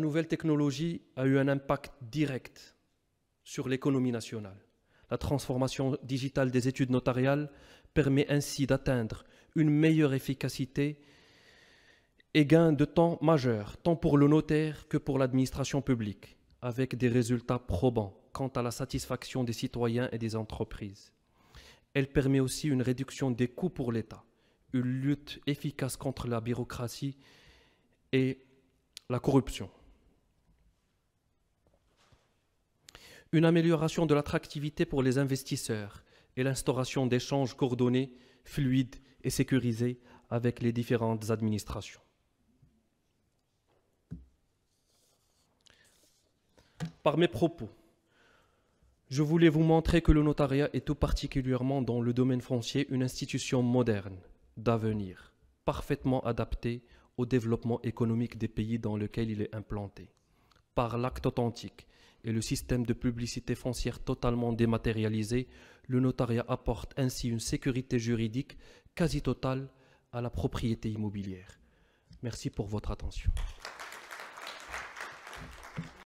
La nouvelle technologie a eu un impact direct sur l'économie nationale. La transformation digitale des études notariales permet ainsi d'atteindre une meilleure efficacité et gain de temps majeur, tant pour le notaire que pour l'administration publique, avec des résultats probants quant à la satisfaction des citoyens et des entreprises. Elle permet aussi une réduction des coûts pour l'État, une lutte efficace contre la bureaucratie et la corruption. une amélioration de l'attractivité pour les investisseurs et l'instauration d'échanges coordonnés, fluides et sécurisés avec les différentes administrations. Par mes propos, je voulais vous montrer que le notariat est tout particulièrement dans le domaine foncier une institution moderne, d'avenir, parfaitement adaptée au développement économique des pays dans lesquels il est implanté, par l'acte authentique et le système de publicité foncière totalement dématérialisé, le notariat apporte ainsi une sécurité juridique quasi totale à la propriété immobilière. Merci pour votre attention.